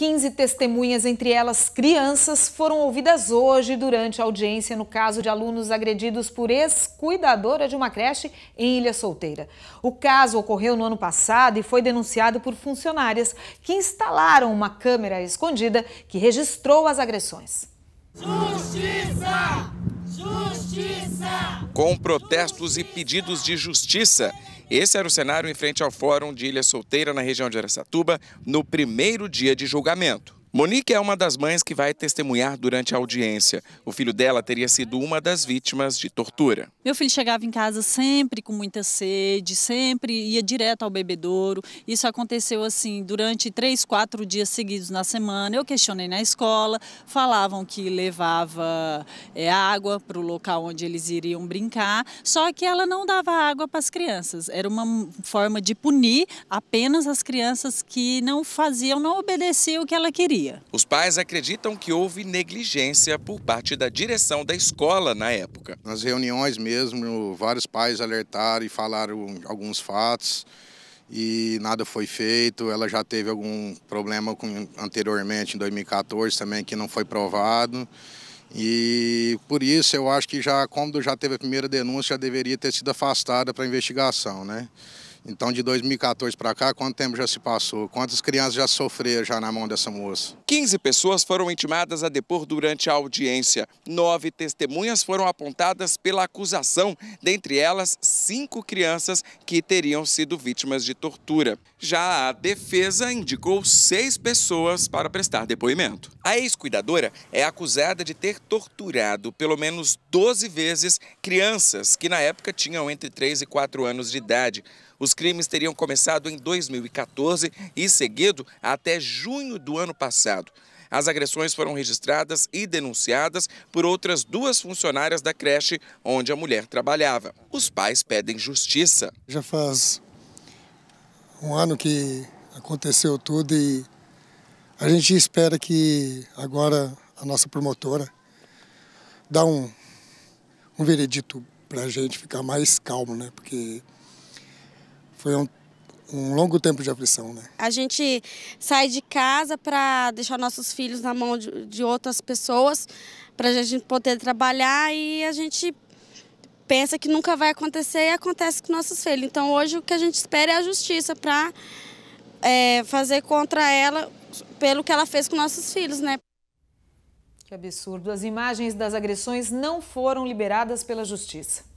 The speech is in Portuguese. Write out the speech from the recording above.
15 testemunhas, entre elas crianças, foram ouvidas hoje durante a audiência no caso de alunos agredidos por ex-cuidadora de uma creche em Ilha Solteira. O caso ocorreu no ano passado e foi denunciado por funcionárias que instalaram uma câmera escondida que registrou as agressões. Justiça! Justiça! Com protestos e pedidos de justiça. Esse era o cenário em frente ao Fórum de Ilha Solteira, na região de Aracatuba, no primeiro dia de julgamento. Monique é uma das mães que vai testemunhar durante a audiência. O filho dela teria sido uma das vítimas de tortura. Meu filho chegava em casa sempre com muita sede, sempre ia direto ao bebedouro. Isso aconteceu assim durante três, quatro dias seguidos na semana. Eu questionei na escola, falavam que levava é, água para o local onde eles iriam brincar, só que ela não dava água para as crianças. Era uma forma de punir apenas as crianças que não faziam, não obedeciam o que ela queria. Os pais acreditam que houve negligência por parte da direção da escola na época. Nas reuniões mesmo, vários pais alertaram e falaram alguns fatos e nada foi feito. Ela já teve algum problema com, anteriormente, em 2014 também, que não foi provado. E por isso eu acho que já, como já teve a primeira denúncia, já deveria ter sido afastada para investigação, né? Então, de 2014 para cá, quanto tempo já se passou? Quantas crianças já sofreram já na mão dessa moça? 15 pessoas foram intimadas a depor durante a audiência. Nove testemunhas foram apontadas pela acusação, dentre elas cinco crianças que teriam sido vítimas de tortura. Já a defesa indicou seis pessoas para prestar depoimento. A ex-cuidadora é acusada de ter torturado pelo menos 12 vezes crianças que na época tinham entre 3 e 4 anos de idade. Os os crimes teriam começado em 2014 e seguido até junho do ano passado. As agressões foram registradas e denunciadas por outras duas funcionárias da creche onde a mulher trabalhava. Os pais pedem justiça. Já faz um ano que aconteceu tudo e a gente espera que agora a nossa promotora dá um, um veredito para a gente ficar mais calmo, né? Porque foi um, um longo tempo de aflição. Né? A gente sai de casa para deixar nossos filhos na mão de, de outras pessoas, para a gente poder trabalhar e a gente pensa que nunca vai acontecer e acontece com nossos filhos. Então hoje o que a gente espera é a justiça para é, fazer contra ela pelo que ela fez com nossos filhos, né? Que absurdo. As imagens das agressões não foram liberadas pela justiça.